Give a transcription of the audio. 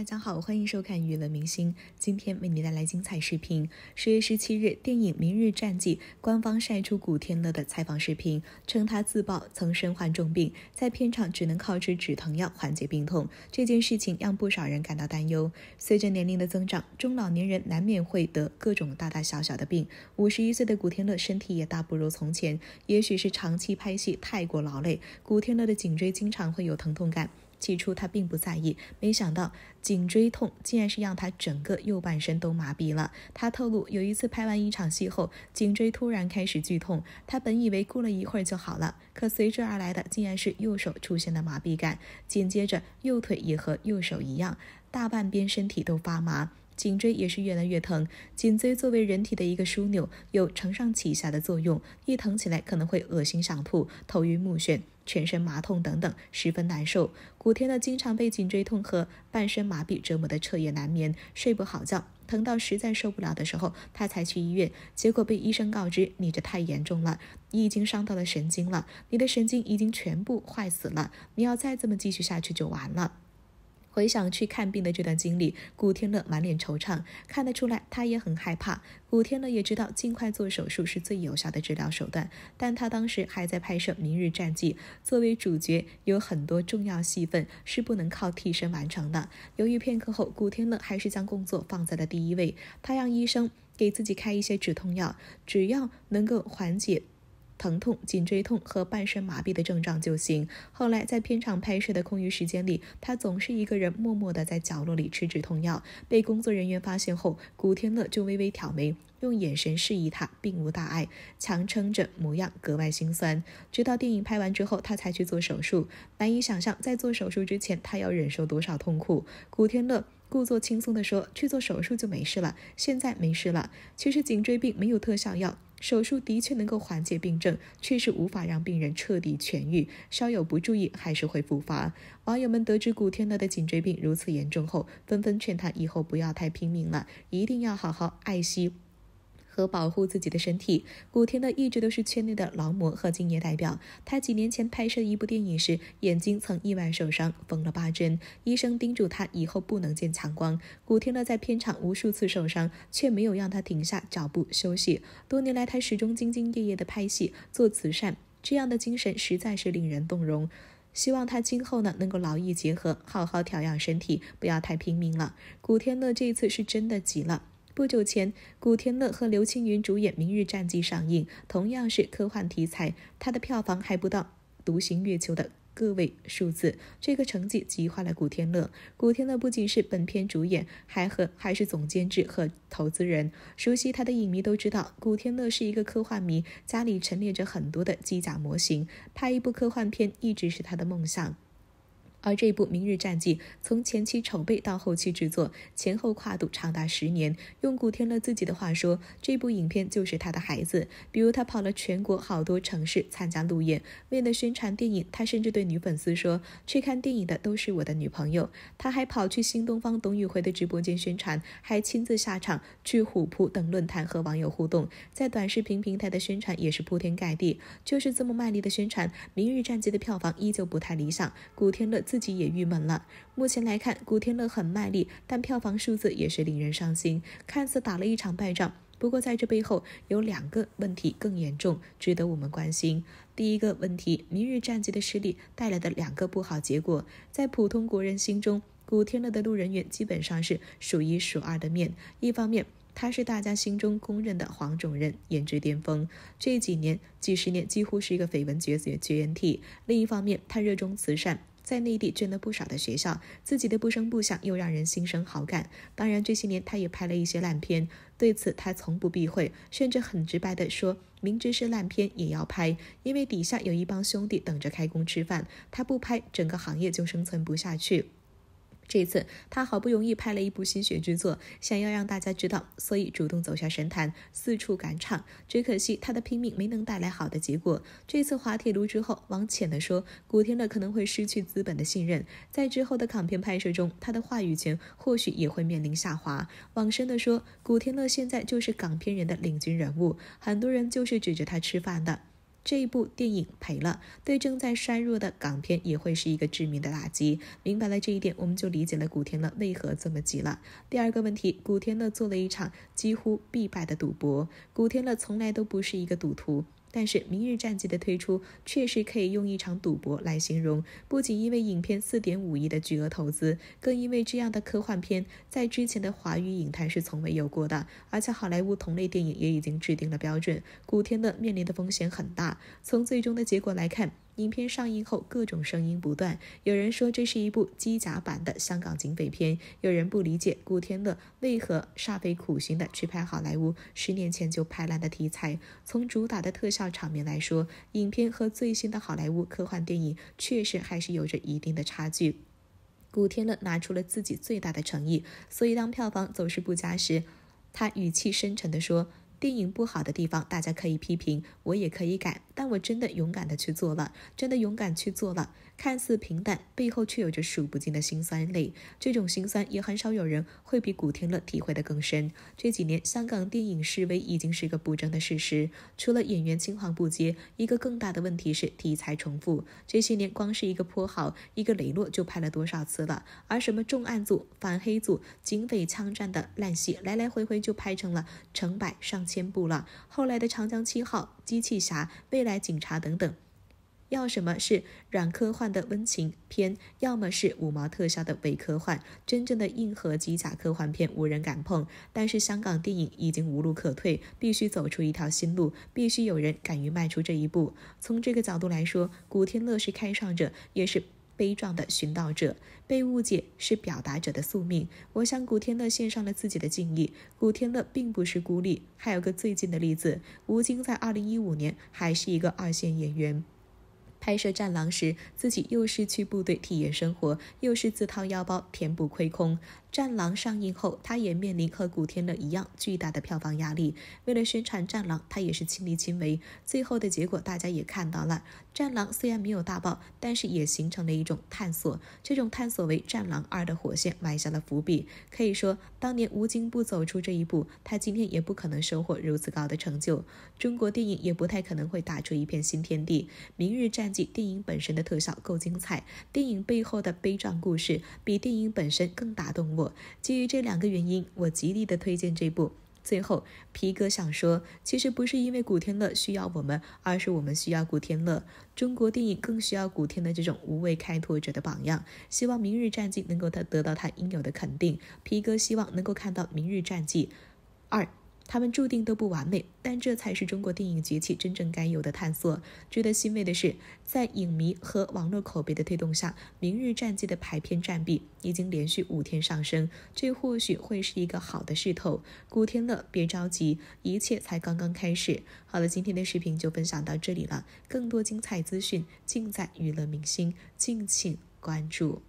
大家好，欢迎收看娱乐明星，今天为你带来精彩视频。十月十七日，电影《明日战记》官方晒出古天乐的采访视频，称他自曝曾身患重病，在片场只能靠吃止疼药缓解病痛。这件事情让不少人感到担忧。随着年龄的增长，中老年人难免会得各种大大小小的病。五十一岁的古天乐身体也大不如从前，也许是长期拍戏太过劳累，古天乐的颈椎经常会有疼痛感。起初他并不在意，没想到颈椎痛竟然是让他整个右半身都麻痹了。他透露，有一次拍完一场戏后，颈椎突然开始剧痛，他本以为过了一会儿就好了，可随之而来的竟然是右手出现了麻痹感，紧接着右腿也和右手一样，大半边身体都发麻，颈椎也是越来越疼。颈椎作为人体的一个枢纽，有承上启下的作用，一疼起来可能会恶心、想吐、头晕目眩。全身麻痛等等，十分难受。古天乐经常被颈椎痛和半身麻痹折磨得彻夜难眠，睡不好觉。疼到实在受不了的时候，他才去医院，结果被医生告知：“你这太严重了，你已经伤到了神经了，你的神经已经全部坏死了，你要再这么继续下去就完了。”回想去看病的这段经历，古天乐满脸惆怅，看得出来他也很害怕。古天乐也知道尽快做手术是最有效的治疗手段，但他当时还在拍摄《明日战记》，作为主角，有很多重要戏份是不能靠替身完成的。犹豫片刻后，古天乐还是将工作放在了第一位，他让医生给自己开一些止痛药，只要能够缓解。疼痛、颈椎痛和半身麻痹的症状就行。后来在片场拍摄的空余时间里，他总是一个人默默地在角落里吃止痛药。被工作人员发现后，古天乐就微微挑眉，用眼神示意他并无大碍，强撑着模样格外心酸。直到电影拍完之后，他才去做手术。难以想象，在做手术之前，他要忍受多少痛苦。古天乐故作轻松地说：“去做手术就没事了，现在没事了。”其实颈椎病没有特效药。手术的确能够缓解病症，却是无法让病人彻底痊愈。稍有不注意，还是会复发。网友们得知古天乐的颈椎病如此严重后，纷纷劝他以后不要太拼命了，一定要好好爱惜。和保护自己的身体。古天乐一直都是圈内的劳模和敬业代表。他几年前拍摄一部电影时，眼睛曾意外受伤，缝了八针，医生叮嘱他以后不能见强光。古天乐在片场无数次受伤，却没有让他停下脚步休息。多年来，他始终兢兢业业地拍戏、做慈善，这样的精神实在是令人动容。希望他今后呢能够劳逸结合，好好调养身体，不要太拼命了。古天乐这次是真的急了。不久前，古天乐和刘青云主演《明日战记》上映，同样是科幻题材，他的票房还不到《独行月球》的个位数字，这个成绩激化了古天乐。古天乐不仅是本片主演，还和还是总监制和投资人。熟悉他的影迷都知道，古天乐是一个科幻迷，家里陈列着很多的机甲模型，拍一部科幻片一直是他的梦想。而这部《明日战记》从前期筹备到后期制作，前后跨度长达十年。用古天乐自己的话说，这部影片就是他的孩子。比如，他跑了全国好多城市参加路演，为了宣传电影，他甚至对女粉丝说：“去看电影的都是我的女朋友。”他还跑去新东方董宇辉的直播间宣传，还亲自下场去虎扑等论坛和网友互动。在短视频平台的宣传也是铺天盖地。就是这么卖力的宣传，《明日战记》的票房依旧不太理想。古天乐。自己也郁闷了。目前来看，古天乐很卖力，但票房数字也是令人伤心，看似打了一场败仗。不过，在这背后有两个问题更严重，值得我们关心。第一个问题，明日战记的失利带来的两个不好结果。在普通国人心中，古天乐的路人缘基本上是数一数二的面。一方面，他是大家心中公认的黄种人颜值巅峰，这几年几十年几乎是一个绯闻绝缘绝缘体。另一方面，他热衷慈善。在内地捐了不少的学校，自己的不声不响又让人心生好感。当然，这些年他也拍了一些烂片，对此他从不避讳，甚至很直白的说，明知是烂片也要拍，因为底下有一帮兄弟等着开工吃饭，他不拍，整个行业就生存不下去。这次他好不容易拍了一部新血之作，想要让大家知道，所以主动走下神坛，四处赶场。只可惜他的拼命没能带来好的结果。这次滑铁卢之后，往浅的说，古天乐可能会失去资本的信任，在之后的港片拍摄中，他的话语权或许也会面临下滑。往深的说，古天乐现在就是港片人的领军人物，很多人就是指着他吃饭的。这一部电影赔了，对正在衰弱的港片也会是一个致命的打击。明白了这一点，我们就理解了古天乐为何这么急了。第二个问题，古天乐做了一场几乎必败的赌博。古天乐从来都不是一个赌徒。但是《明日战记》的推出确实可以用一场赌博来形容，不仅因为影片四点五亿的巨额投资，更因为这样的科幻片在之前的华语影坛是从未有过的，而且好莱坞同类电影也已经制定了标准，古天乐面临的风险很大。从最终的结果来看。影片上映后，各种声音不断。有人说这是一部机甲版的香港警匪片，有人不理解古天乐为何煞费苦心的去拍好莱坞十年前就拍烂的题材。从主打的特效场面来说，影片和最新的好莱坞科幻电影确实还是有着一定的差距。古天乐拿出了自己最大的诚意，所以当票房走势不佳时，他语气深沉地说。电影不好的地方，大家可以批评，我也可以改，但我真的勇敢的去做了，真的勇敢去做了。看似平淡，背后却有着数不尽的辛酸泪。这种辛酸也很少有人会比古天乐体会的更深。这几年香港电影示威已经是个不争的事实，除了演员青黄不接，一个更大的问题是题材重复。这些年光是一个破好，一个雷洛就拍了多少次了，而什么重案组、反黑组、警匪枪战的烂戏，来来回回就拍成了成百上。宣布了，后来的《长江七号》《机器侠》《未来警察》等等，要什么是软科幻的温情片，要么是五毛特效的伪科幻，真正的硬核机甲科幻片无人敢碰。但是香港电影已经无路可退，必须走出一条新路，必须有人敢于迈出这一步。从这个角度来说，古天乐是开创者，也是。悲壮的寻道者被误解是表达者的宿命，我向古天乐献上了自己的敬意。古天乐并不是孤立，还有个最近的例子，吴京在二零一五年还是一个二线演员，拍摄《战狼》时，自己又是去部队体验生活，又是自掏腰包填补亏空。《战狼》上映后，他也面临和古天乐一样巨大的票房压力。为了宣传《战狼》，他也是亲力亲为，最后的结果大家也看到了。战狼虽然没有大爆，但是也形成了一种探索，这种探索为战狼二的火线埋下了伏笔。可以说，当年吴京不走出这一步，他今天也不可能收获如此高的成就。中国电影也不太可能会打出一片新天地。明日战记电影本身的特效够精彩，电影背后的悲壮故事比电影本身更打动我。基于这两个原因，我极力的推荐这部。最后，皮哥想说，其实不是因为古天乐需要我们，而是我们需要古天乐。中国电影更需要古天乐这种无畏开拓者的榜样。希望《明日战记》能够他得到他应有的肯定。皮哥希望能够看到《明日战记》二。他们注定都不完美，但这才是中国电影崛起真正该有的探索。值得欣慰的是，在影迷和网络口碑的推动下，《明日战记》的排片占比已经连续五天上升，这或许会是一个好的势头。古天乐，别着急，一切才刚刚开始。好了，今天的视频就分享到这里了，更多精彩资讯尽在娱乐明星，敬请关注。